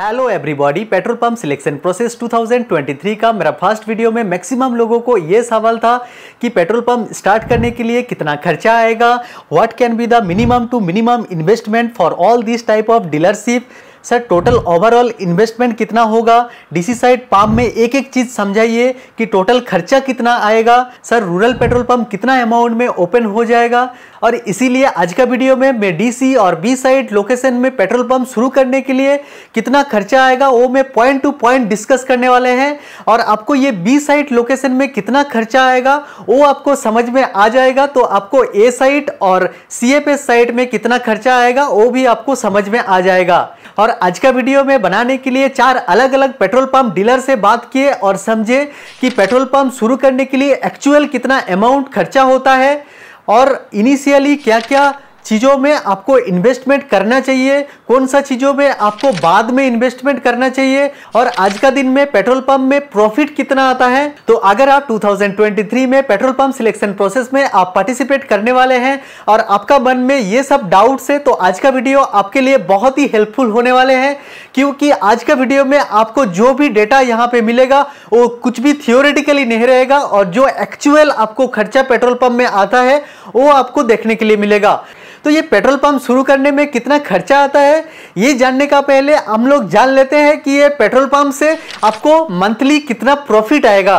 hello everybody petrol pump selection process 2023 का मेरा first video में मैक्सिमम लोगों को ये सवाल था कि पेट्रोल पंप स्टार्ट करने के लिए कितना खर्चा आएगा what can be the minimum to minimum investment for all this type of dealership sir total overall investment कितना होगा डीसी साइड पंप में एक एक चीज़ समझाइए कि टोटल खर्चा कितना आएगा सर रूरल पेट्रोल पंप कितना अमाउंट में ओपन हो जाएगा और इसीलिए आज का वीडियो में मैं डीसी और बी साइड लोकेशन में पेट्रोल पंप शुरू करने के लिए कितना खर्चा आएगा वो मैं पॉइंट टू पॉइंट डिस्कस करने वाले हैं और आपको ये बी साइट लोकेशन में कितना खर्चा आएगा वो आपको समझ में आ जाएगा तो आपको ए साइट और सी एफ एस साइट में कितना खर्चा आएगा वो भी आपको समझ में आ जाएगा और आज का वीडियो में बनाने के लिए चार अलग अलग पेट्रोल पंप डीलर से बात किए और समझे कि पेट्रोल पंप शुरू करने के लिए एक्चुअल कितना अमाउंट खर्चा होता है और इनिशियली क्या क्या चीज़ों में आपको इन्वेस्टमेंट करना चाहिए कौन सा चीज़ों में आपको बाद में इन्वेस्टमेंट करना चाहिए और आज का दिन में पेट्रोल पंप में प्रॉफिट कितना आता है तो अगर आप 2023 में पेट्रोल पंप सिलेक्शन प्रोसेस में आप पार्टिसिपेट करने वाले हैं और आपका मन में ये सब डाउट्स है तो आज का वीडियो आपके लिए बहुत ही हेल्पफुल होने वाले हैं क्योंकि आज का वीडियो में आपको जो भी डेटा यहाँ पे मिलेगा वो कुछ भी थियोरेटिकली नहीं रहेगा और जो एक्चुअल आपको खर्चा पेट्रोल पंप में आता है वो आपको देखने के लिए मिलेगा तो ये पेट्रोल पंप शुरू करने में कितना खर्चा आता है ये जानने का पहले हम लोग जान लेते हैं कि ये पेट्रोल पंप से आपको मंथली कितना प्रॉफिट आएगा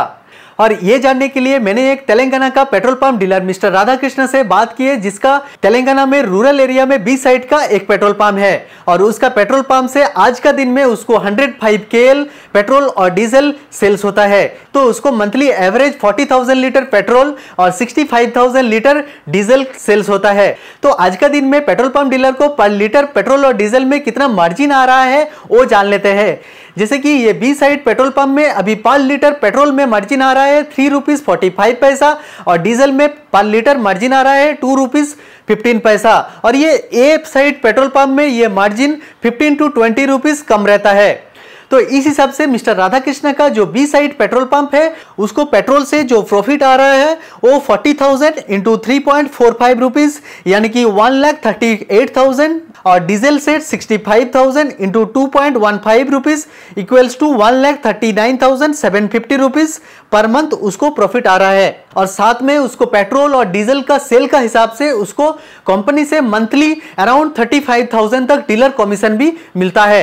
और ये जानने के लिए मैंने एक तेलंगाना का petrol pump dealer mister Radhakrishna से बात की है जिसका तेलंगाना में रूरल एरिया में बी साइड का एक पेट्रोल पंप है और उसका पेट्रोल पंप से आज का दिन में उसको hundred five K L petrol और डीजल सेल्स होता है तो उसको monthly average forty thousand litre petrol और sixty five thousand litre diesel sales होता है तो आज का दिन में पेट्रोल पंप डीलर को पर लीटर पेट्रोल और डीजल में कितना मार्जिन आ रहा है वो जान लेते हैं जैसे कि ये बी साइड पेट्रोल पंप में अभी पर लीटर पेट्रोल में मार्जिन आ रहा है थ्री रुपीज़ फोर्टी फाइव पैसा और डीजल में पर लीटर मार्जिन आ रहा है टू रुपीज़ फिफ्टीन पैसा और ये ए साइड पेट्रोल पंप में ये margin fifteen to twenty rupees कम रहता है तो इस हिसाब से मिस्टर राधा कृष्ण का जो बी साइड पेट्रोल पंप है उसको पेट्रोल से जो प्रॉफिट आ रहा है वो forty thousand into three point four five rupees यानी कि one lakh thirty eight thousand और डीजल से sixty five thousand into two point one five rupees equals to one lakh thirty nine thousand seven fifty rupees per month उसको profit आ रहा है और साथ में उसको पेट्रोल और डीजल का सेल का हिसाब से उसको कंपनी से monthly around thirty five thousand तक डीलर कमीशन भी मिलता है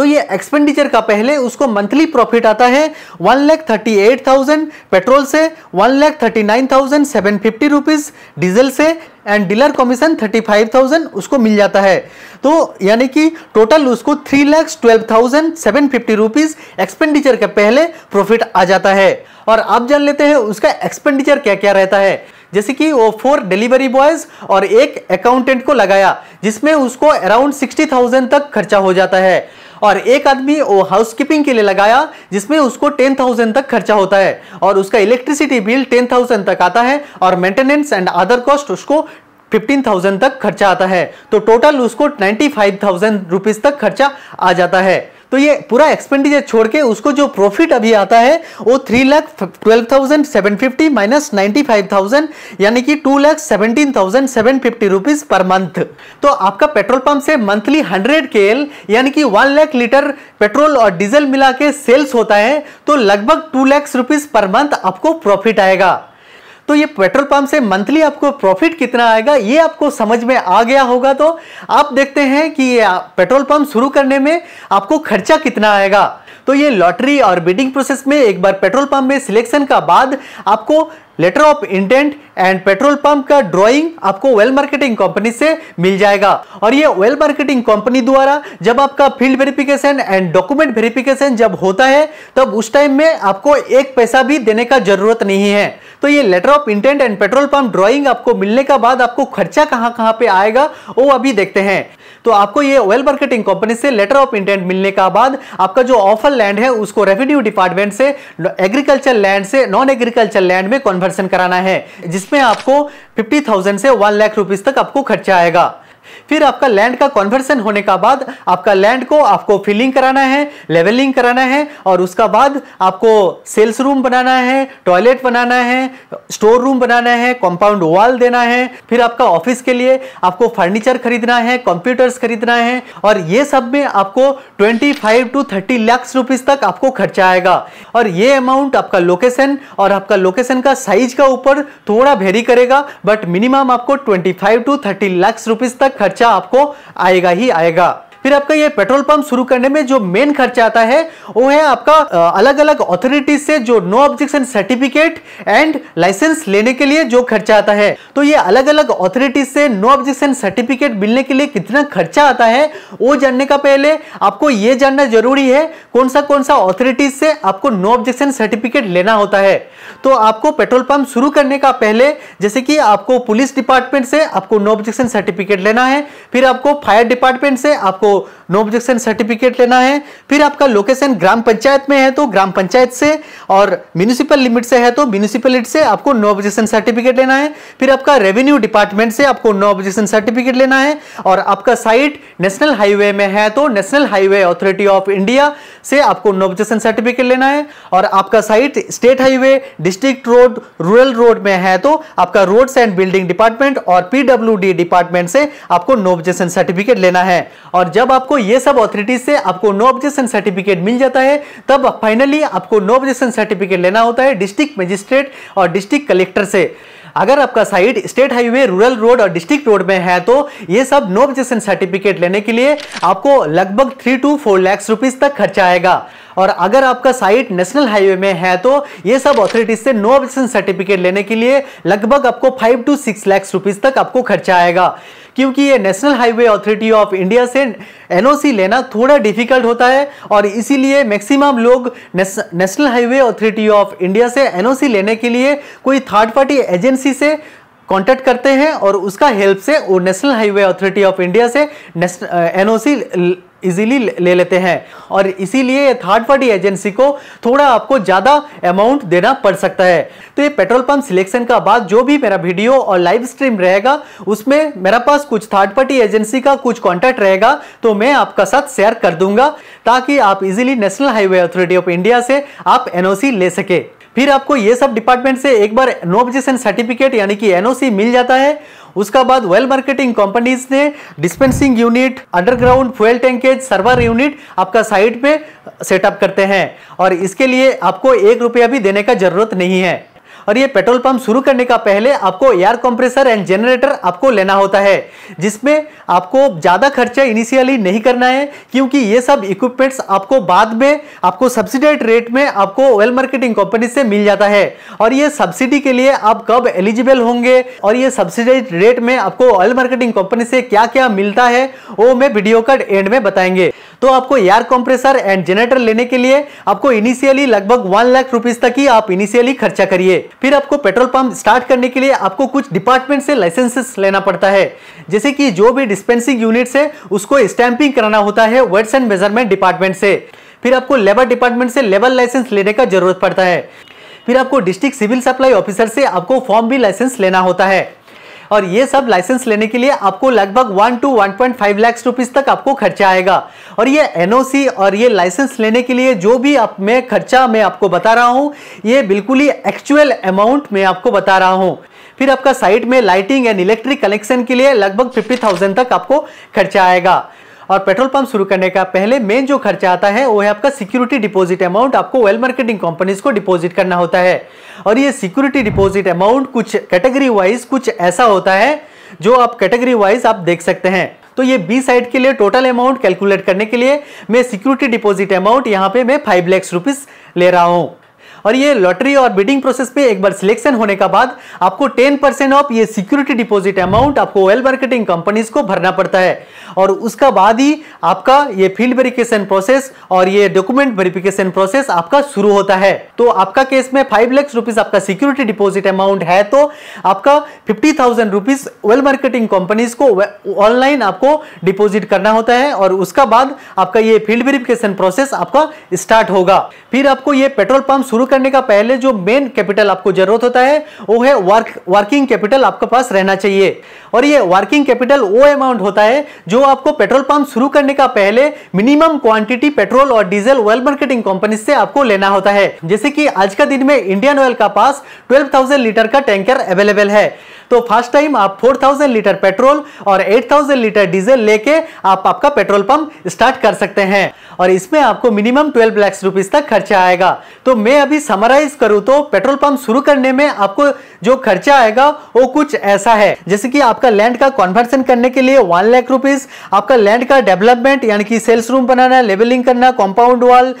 तो ये एक्सपेंडिचर का पहले उसको मंथली प्रॉफिट आता है one lakh thirty eight thousand petrol से one lakh thirty nine thousand seven fifty rupees diesel से and dealer commission thirty five thousand उसको मिल जाता है तो यानी कि टोटल उसको three lakhs twelve thousand seven fifty rupees expenditure के पहले प्रॉफिट आ जाता है और आप जान लेते हैं उसका एक्सपेंडिचर क्या क्या रहता है जैसे कि वो फोर डिलीवरी बॉयज और एक अकाउंटेंट को लगाया जिसमें उसको अराउंड सिक्सटी थाउजेंड तक खर्चा हो जाता है और एक आदमी वो हाउस कीपिंग के लिए लगाया जिसमें उसको टेन थाउजेंड तक खर्चा होता है और उसका इलेक्ट्रिसिटी बिल टेन थाउजेंड तक आता है और मेंटेनेंस एंड अदर कॉस्ट उसको 15,000 तक खर्चा आता है तो टोटल उसको 95,000 रुपीस तक खर्चा आ जाता है तो ये पूरा एक्सपेंडिचर छोड़ के उसको जो प्रॉफिट अभी आता है वो three lakh twelve thousand seven fifty minus ninety five thousand यानी कि two lakh seventeen thousand seven fifty rupees per month तो आपका पेट्रोल पंप से मंथली हंड्रेड के एल यानी कि वन लाख लीटर पेट्रोल और डीजल मिला के सेल्स होता है तो लगभग two lakhs rupees per month आपको प्रॉफिट आएगा तो ये पेट्रोल पंप से मंथली आपको प्रॉफिट कितना आएगा ये आपको समझ में आ गया होगा तो आप देखते हैं कि ये पेट्रोल पंप शुरू करने में आपको खर्चा कितना आएगा तो ये लॉटरी और बिडिंग प्रोसेस में एक बार पेट्रोल पंप में सिलेक्शन का बाद आपको letter of intent and petrol pump का ड्राइंग आपको वेल मार्केटिंग कंपनी से मिल जाएगा और ये वेल मार्केटिंग कंपनी द्वारा जब आपका field verification and document verification जब होता है तब उस टाइम में आपको एक पैसा भी देने का जरूरत नहीं है तो ये letter of intent and petrol pump drawing आपको मिलने का बाद आपको खर्चा कहाँ कहाँ पे आएगा वो अभी देखते हैं तो आपको ये वेल मार्केटिंग कंपनी से लेटर ऑफ इंटेंट मिलने का बाद आपका जो ऑफर लैंड है उसको रेवेन्यू डिपार्टमेंट से एग्रीकल्चर लैंड से नॉन एग्रीकल्चर लैंड में कन्वर्सन कराना है जिसमें आपको फिफ्टी थाउजेंड से वन लाख रुपीज तक आपको खर्चा आएगा फिर आपका लैंड का कॉन्वर्सन होने का बाद आपका लैंड को आपको फिलिंग कराना है लेवलिंग कराना है और उसका बाद आपको सेल्स रूम बनाना है टॉयलेट बनाना है स्टोर रूम बनाना है कंपाउंड वॉल देना है फिर आपका ऑफिस के लिए आपको फर्नीचर खरीदना है कंप्यूटर्स खरीदना है और ये सब में आपको twenty five to thirty lakhs rupees तक आपको खर्चा आएगा और ये अमाउंट आपका लोकेशन और आपका लोकेशन का साइज का ऊपर थोड़ा वेरी करेगा बट मिनिमम आपको 25 टू थर्टी लैक्स रुपीज तक खर्चा आपको आएगा ही आएगा फिर आपका ये पेट्रोल पंप शुरू करने में जो मेन खर्चा आता है वो है आपका अलग अलग ऑथोरिटीज से जो no objection certificate and licence लेने के लिए जो खर्चा आता है तो ये अलग अलग ऑथोरिटीज से नो ऑब्जेक्शन सर्टिफिकेट मिलने के लिए कितना खर्चा आता है वो जानने का पहले आपको ये जानना जरूरी है कौन सा कौन सा ऑथोरिटीज से आपको नो ऑब्जेक्शन सर्टिफिकेट लेना होता है तो आपको पेट्रोल पंप शुरू करने का पहले जैसे कि आपको पुलिस डिपार्टमेंट से आपको नो ऑब्जेक्शन सर्टिफिकेट लेना है फिर आपको फायर डिपार्टमेंट से आपको नो ऑब्जेक्शन सर्टिफिकेट लेना है फिर आपका लोकेशन ग्राम पंचायत में है तो ग्राम पंचायत से और म्यूनिसिपल लिमिट से है तो म्यूनिसिपलिटी से आपको नो ऑब्जेक्शन सर्टिफिकेट लेना है फिर आपका रेवेन्यू डिपार्टमेंट से आपको नो ऑब्जेक्शन सर्टिफिकेट लेना है और आपका साइट नेशनल हाईवे में है तो national highway authority of India से आपको नो सर्टिफिकेट लेना है और आपका site state highway district road rural road में है तो आपका रोड्स एंड बिल्डिंग डिपार्टमेंट और पीडब्ल्यू डिपार्टमेंट से आपको नो सर्टिफिकेट लेना है और जब आपको ये सब ऑथोरिटीज से आपको नो सर्टिफिकेट मिल जाता है तब फाइनली आपको नो सर्टिफिकेट लेना होता है डिस्ट्रिक्ट मजिस्ट्रेट और डिस्ट्रिक्ट कलेक्टर से अगर आपका site state highway rural road और डिस्ट्रिक्ट रोड में है तो ये सब नो ऑब्जेक्शन सर्टिफिकेट लेने के लिए आपको लगभग three to four lakhs rupees तक खर्चा आएगा और अगर आपका साइट नेशनल हाईवे में है तो ये सब ऑथोरिटीज से नो ऑब्जेक्शन सर्टिफिकेट लेने के लिए लगभग आपको five to six lakhs rupees तक आपको खर्चा आएगा क्योंकि ये national highway authority of India से एनओसी लेना थोड़ा डिफिकल्ट होता है और इसीलिए मैक्सिमम लोग national highway authority of India से एनओसी लेने के लिए कोई थर्ड पार्टी एजेंसी से कांटेक्ट करते हैं और उसका हेल्प से वो national highway authority of India से एनओसी इजीली ले लेते हैं और इसीलिए थर्ड पार्टी एजेंसी को थोड़ा आपको ज़्यादा अमाउंट देना पड़ सकता है तो ये पेट्रोल पंप सिलेक्शन का बाद जो भी मेरा वीडियो और लाइव स्ट्रीम रहेगा उसमें मेरा पास कुछ थर्ड पार्टी एजेंसी का कुछ कॉन्टैक्ट रहेगा तो मैं आपका साथ शेयर कर दूंगा ताकि आप easily national highway authority of India से आप एन ले सके फिर आपको ये सब डिपार्टमेंट से एक बार नो ऑब्जेक्शन सर्टिफिकेट यानी कि एनओसी मिल जाता है उसका बाद वेल मार्केटिंग कंपनीज ने dispensing unit underground fuel tankage server unit आपका साइट पे सेटअप करते हैं और इसके लिए आपको एक रुपया भी देने का जरूरत नहीं है और ये पेट्रोल पंप शुरू करने का पहले आपको एयर कंप्रेसर एंड जनरेटर आपको लेना होता है जिसमें आपको ज़्यादा खर्चा इनिशियली नहीं करना है क्योंकि ये सब इक्विपमेंट्स आपको बाद में आपको सब्सिडाइड रेट में आपको ऑयल मार्केटिंग कंपनी से मिल जाता है और ये सब्सिडी के लिए आप कब एलिजिबल होंगे और ये सब्सिडाइड रेट में आपको ऑयल मार्केटिंग कंपनी से क्या क्या मिलता है वो मैं वीडियो का एंड में बताएंगे तो आपको एयर कंप्रेसर एंड जनरेटर लेने के लिए आपको इनिशियली लगभग वन लाख रुपीज तक ही आप इनिशियली खर्चा करिए फिर आपको पेट्रोल पंप स्टार्ट करने के लिए आपको कुछ डिपार्टमेंट से लाइसेंसेस लेना पड़ता है जैसे कि जो भी डिस्पेंसिंग यूनिट है उसको स्टैंपिंग कराना होता है वेट्स एंड मेजरमेंट डिपार्टमेंट से फिर आपको लेबर डिपार्टमेंट से लेबर लाइसेंस लेने का जरूरत पड़ता है फिर आपको डिस्ट्रिक्ट सिविल सप्लाई ऑफिसर से आपको फॉर्म भी लाइसेंस लेना होता है और ये सब लाइसेंस लेने के लिए आपको लगभग one to one point five lakhs rupees तक आपको खर्चा आएगा और ये एनओसी और ये लाइसेंस लेने के लिए जो भी आप मैं खर्चा मैं आपको बता रहा हूँ ये बिल्कुल ही एक्चुअल अमाउंट मैं आपको बता रहा हूँ फिर आपका साइट में लाइटिंग एंड इलेक्ट्रिक कनेक्शन के लिए लगभग फिफ्टी थाउजेंड तक आपको खर्चा आएगा और पेट्रोल पंप शुरू करने का पहले मेन जो खर्चा आता है वो है आपका सिक्योरिटी डिपॉजिट अमाउंट आपको वेल मार्केटिंग कंपनीज को डिपॉजिट करना होता है और ये सिक्योरिटी डिपॉजिट अमाउंट कुछ कैटेगरी वाइज कुछ ऐसा होता है जो आप कैटेगरी वाइज आप देख सकते हैं तो ये बी साइड के लिए टोटल अमाउंट कैलकुलेट करने के लिए मैं सिक्योरिटी डिपॉजिट अमाउंट यहाँ पे मैं फाइव लैक्स रुपीज ले रहा हूँ और ये लॉटरी और बिडिंग प्रोसेस पे एक बार सिलेक्शन होने का बाद आपको 10 परसेंट ऑफ ये सिक्योरिटी डिपॉजिट अमाउंट आपको वेल मार्केटिंग कंपनीज को भरना पड़ता है और उसका बाद ही आपका ये फील्ड वेरिफिकेशन प्रोसेस और ये डॉक्यूमेंट वेरिफिकेशन प्रोसेस आपका शुरू होता है तो आपका केस में फाइव लैक्स रुपीज आपका सिक्योरिटी डिपोजिट अमाउंट है तो आपका fifty thousand rupees oil marketing companies को ऑनलाइन आपको डिपोजिट करना होता है और उसका बाद आपका ये फील्ड वेरिफिकेशन प्रोसेस आपका स्टार्ट होगा फिर आपको ये पेट्रोल पंप शुरू करने का पहले जो मेन कैपिटल आपको जरूरत होता है वो है वर्क वर्किंग कैपिटल आपके पास रहना चाहिए और ये वर्किंग कैपिटल वो अमाउंट होता है जो आपको पेट्रोल पंप शुरू करने का पहले मिनिमम क्वांटिटी पेट्रोल और डीजल ऑयल मार्केटिंग कंपनी से आपको लेना होता है जैसे कि आज का दिन में इंडियन ऑयल का पास 12,000 लीटर का टैंकर अवेलेबल है तो फर्स्ट टाइम आप 4,000 लीटर पेट्रोल और 8,000 लीटर डीजल लेके आप आपका पेट्रोल पंप स्टार्ट कर सकते हैं और इसमें आपको मिनिमम 12 लाख रुपीस तक खर्चा आएगा तो मैं अभी समराइज करूं तो पेट्रोल पंप शुरू करने में आपको जो खर्चा आएगा वो कुछ ऐसा है जैसे कि आपका लैंड का कॉन्वर्सन करने के लिए वन लाख रुपीज आपका लैंड का डेवलपमेंट यानी कि सेल्स रूम बनाना लेवलिंग करना कॉम्पाउंड वॉल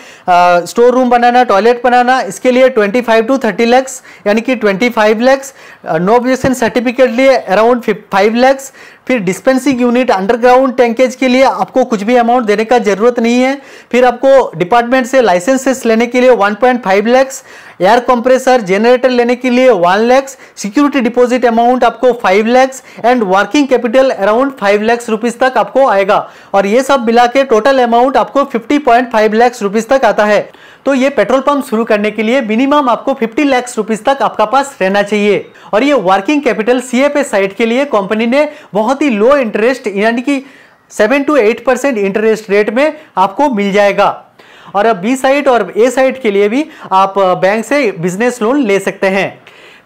स्टोर रूम बनाना टॉयलेट बनाना इसके लिए 25 टू 30 लैक्स यानी कि 25 लैक्स नो ऑब्जेक्शन सर्टिफिकेट लिए अराउंड 5 लैक्स फिर डिस्पेंसिंग यूनिट अंडरग्राउंड टैंकेज के लिए आपको कुछ भी अमाउंट देने का जरूरत नहीं है फिर आपको डिपार्टमेंट से लाइसेंसेस लेने के लिए 1.5 लैक्स एयर कंप्रेसर जनरेटर लेने के लिए 1 लैक्स सिक्योरिटी डिपॉजिट अमाउंट आपको 5 lakhs and working capital around 5 lakhs rupees तक आपको आएगा और ये सब मिला के टोटल अमाउंट आपको 50.5 लैक्स रुपीस तक आता है तो ये पेट्रोल पंप शुरू करने के लिए मिनिमम आपको 50 लाख रुपीज तक आपका पास रहना चाहिए और ये वर्किंग कैपिटल सीएफए साइट के लिए कंपनी ने बहुत ही लो इंटरेस्ट यानी कि seven to eight percent interest rate में आपको मिल जाएगा और अब बी साइट और ए साइट के लिए भी आप बैंक uh, से बिजनेस लोन ले सकते हैं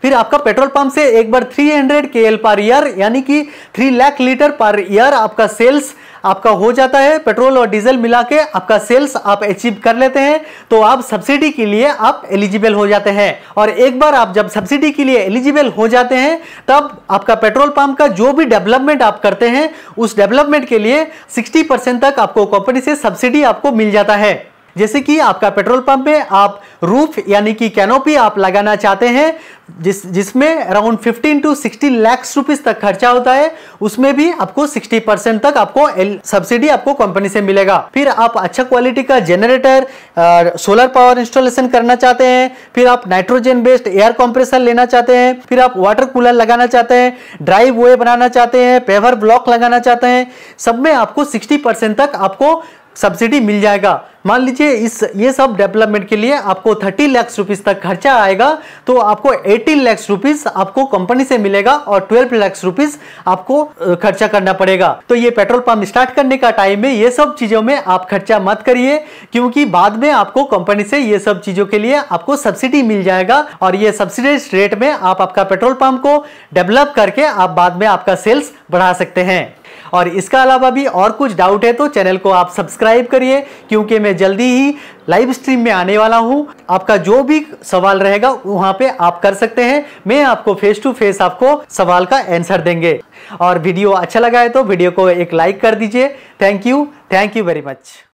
फिर आपका पेट्रोल पंप से एक बार 300 hundred K L per year यानी कि 3 लाख लीटर पर ईयर आपका सेल्स आपका हो जाता है पेट्रोल और डीजल मिला के आपका सेल्स आप अचीव कर लेते हैं तो आप सब्सिडी के लिए आप एलिजिबल हो जाते हैं और एक बार आप जब सब्सिडी के लिए एलिजिबल हो जाते हैं तब आपका पेट्रोल पंप का जो भी डेवलपमेंट आप करते हैं उस डेवलपमेंट के लिए 60 परसेंट तक आपको कंपनी से सब्सिडी आपको मिल जाता है जैसे कि आपका पेट्रोल पंप में आप रूफ यानी कि कैनोपी आप लगाना चाहते हैं जिस जिसमें अराउंड 15 टू 60 लैक्स रुपीस तक खर्चा होता है उसमें भी आपको 60 परसेंट तक आपको सब्सिडी आपको कंपनी से मिलेगा फिर आप अच्छा क्वालिटी का जनरेटर सोलर पावर इंस्टॉलेशन करना चाहते हैं फिर आप नाइट्रोजन बेस्ड एयर कंप्रेसर लेना चाहते हैं फिर आप वाटर कूलर लगाना चाहते हैं ड्राइव वे बनाना चाहते हैं पेवर ब्लॉक लगाना चाहते हैं सब में आपको सिक्सटी तक आपको सब्सिडी मिल जाएगा मान लीजिए इस ये सब डेवलपमेंट के लिए आपको थर्टी लैक्स रुपीज़ तक खर्चा आएगा तो आपको एटीन लैक्स रुपीज़ आपको कंपनी से मिलेगा और ट्वेल्व लैक्स रुपीज़ आपको खर्चा करना पड़ेगा तो ये पेट्रोल पंप स्टार्ट करने का टाइम है ये सब चीज़ों में आप खर्चा मत करिए क्योंकि बाद में आपको कंपनी से ये सब चीज़ों के लिए आपको सब्सिडी मिल जाएगा और ये सब्सिडी रेट में आप आपका पेट्रोल पंप को डेवलप करके आप बाद में आपका सेल्स बढ़ा सकते हैं और इसका अलावा भी और कुछ डाउट है तो चैनल को आप सब्सक्राइब करिए क्योंकि मैं जल्दी ही लाइव स्ट्रीम में आने वाला हूँ आपका जो भी सवाल रहेगा वहाँ पे आप कर सकते हैं मैं आपको फेस टू फेस आपको सवाल का आंसर देंगे और वीडियो अच्छा लगा है तो वीडियो को एक लाइक कर दीजिए thank you thank you very much